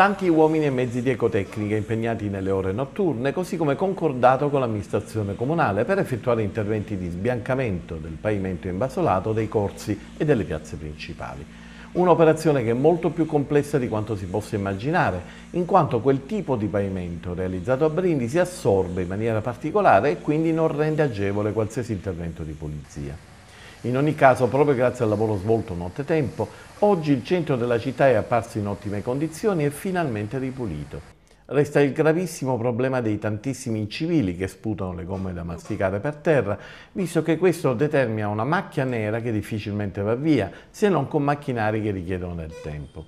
Tanti uomini e mezzi di ecotecnica impegnati nelle ore notturne, così come concordato con l'amministrazione comunale per effettuare interventi di sbiancamento del pavimento imbasolato dei corsi e delle piazze principali. Un'operazione che è molto più complessa di quanto si possa immaginare, in quanto quel tipo di pavimento realizzato a Brindisi assorbe in maniera particolare e quindi non rende agevole qualsiasi intervento di pulizia. In ogni caso, proprio grazie al lavoro svolto nottetempo, oggi il centro della città è apparso in ottime condizioni e finalmente ripulito. Resta il gravissimo problema dei tantissimi incivili che sputano le gomme da masticare per terra, visto che questo determina una macchia nera che difficilmente va via, se non con macchinari che richiedono del tempo.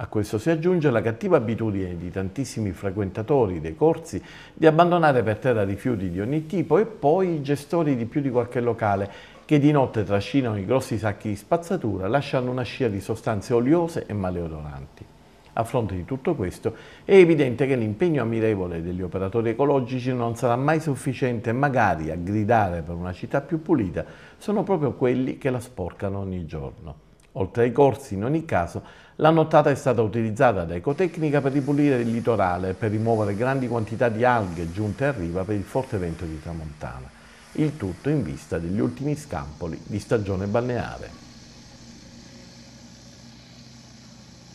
A questo si aggiunge la cattiva abitudine di tantissimi frequentatori dei corsi di abbandonare per terra rifiuti di ogni tipo e poi i gestori di più di qualche locale che di notte trascinano i grossi sacchi di spazzatura, lasciando una scia di sostanze oliose e maleodoranti. A fronte di tutto questo, è evidente che l'impegno ammirevole degli operatori ecologici non sarà mai sufficiente, magari a gridare per una città più pulita sono proprio quelli che la sporcano ogni giorno. Oltre ai corsi, in ogni caso, la nottata è stata utilizzata da Ecotecnica per ripulire il litorale, e per rimuovere grandi quantità di alghe giunte a riva per il forte vento di tramontana il tutto in vista degli ultimi scampoli di stagione balneare.